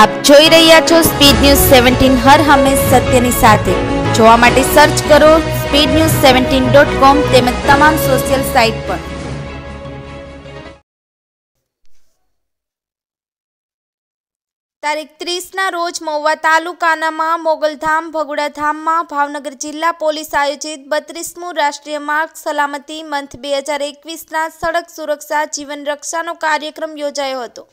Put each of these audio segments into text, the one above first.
આપ જોઈ રહ્યા છો સ્પીડ ન્યૂઝ સેવન્ટીન હર હંમેશ સત્યની સાથે જોવા માટે સર્ચ કરો speed news seventeen dot com તેમજ તમામ સોશિયલ સાઇટ પર તારીખ ત્રીસના રોજ મહુવા તાલુકાનામાં મોગલધામ ભગુડાધામમાં ભાવનગર જિલ્લા પોલીસ આયોજિત બત્રીસમું રાષ્ટ્રીય માર્ગ સલામતી મંથ બે હજાર એકવીસના સડક સુરક્ષા જીવન રક્ષાનો કાર્યક્રમ યોજાયો હતો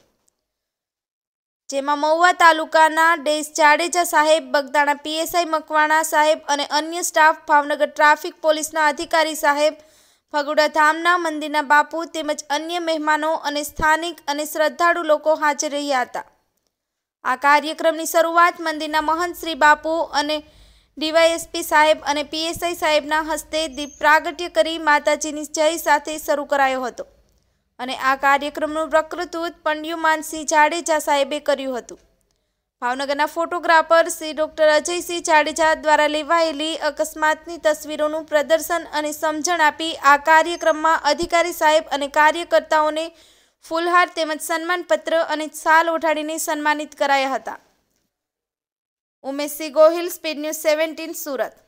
જેમાં મહુવા તાલુકાના ડેસ જાડેજા સાહેબ બગદાણા પીએસઆઈ મકવાણા સાહેબ અને અન્ય સ્ટાફ ભાવનગર ટ્રાફિક પોલીસના અધિકારી સાહેબ ફગુડા ધામના મંદિરના બાપુ તેમજ અન્ય મહેમાનો અને સ્થાનિક અને શ્રદ્ધાળુ લોકો હાજર રહ્યા હતા આ કાર્યક્રમની શરૂઆત મંદિરના મહંત શ્રી બાપુ અને ડીવાયએસપી સાહેબ અને પીએસઆઈ સાહેબના હસ્તે દીપ પ્રાગટ્ય કરી માતાજીની જય સાથે શરૂ કરાયો હતો અને આ કાર્યક્રમનું પ્રકૃતૂત પંડ્યુમાનસિંહ જાડેજા સાહેબે કર્યું હતું ભાવનગરના ફોટોગ્રાફર શ્રી ડૉક્ટર અજયસિંહ જાડેજા દ્વારા લેવાયેલી અકસ્માતની તસવીરોનું પ્રદર્શન અને સમજણ આપી આ કાર્યક્રમમાં અધિકારી સાહેબ અને કાર્યકર્તાઓને ફૂલહાર તેમજ સન્માનપત્ર અને સાલ ઓઢાડીને સન્માનિત કરાયા હતા Umeshsinh Gohil speed news seventeen Surat